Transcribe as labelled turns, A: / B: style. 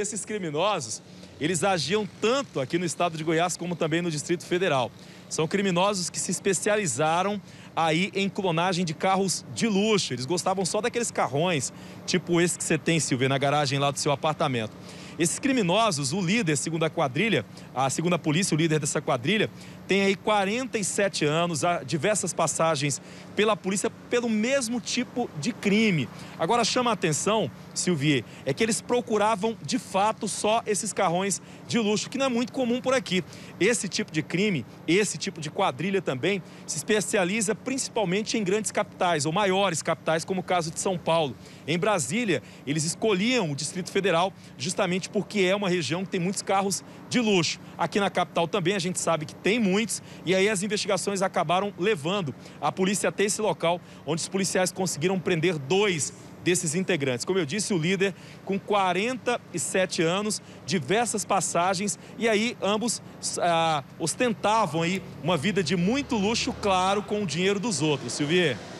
A: esses criminosos, eles agiam tanto aqui no estado de Goiás como também no Distrito Federal. São criminosos que se especializaram aí em clonagem de carros de luxo. Eles gostavam só daqueles carrões, tipo esse que você tem, Silvia, na garagem lá do seu apartamento. Esses criminosos, o líder, segundo a quadrilha, a segunda polícia, o líder dessa quadrilha, tem aí 47 anos, há diversas passagens pela polícia pelo mesmo tipo de crime. Agora chama a atenção, Silvier, é que eles procuravam de fato só esses carrões de luxo, que não é muito comum por aqui. Esse tipo de crime, esse tipo de quadrilha também, se especializa principalmente em grandes capitais ou maiores capitais, como o caso de São Paulo. Em Brasília, eles escolhiam o Distrito Federal justamente justamente porque é uma região que tem muitos carros de luxo. Aqui na capital também a gente sabe que tem muitos, e aí as investigações acabaram levando a polícia até esse local, onde os policiais conseguiram prender dois desses integrantes. Como eu disse, o líder com 47 anos, diversas passagens, e aí ambos ah, ostentavam aí uma vida de muito luxo, claro, com o dinheiro dos outros. Silvier.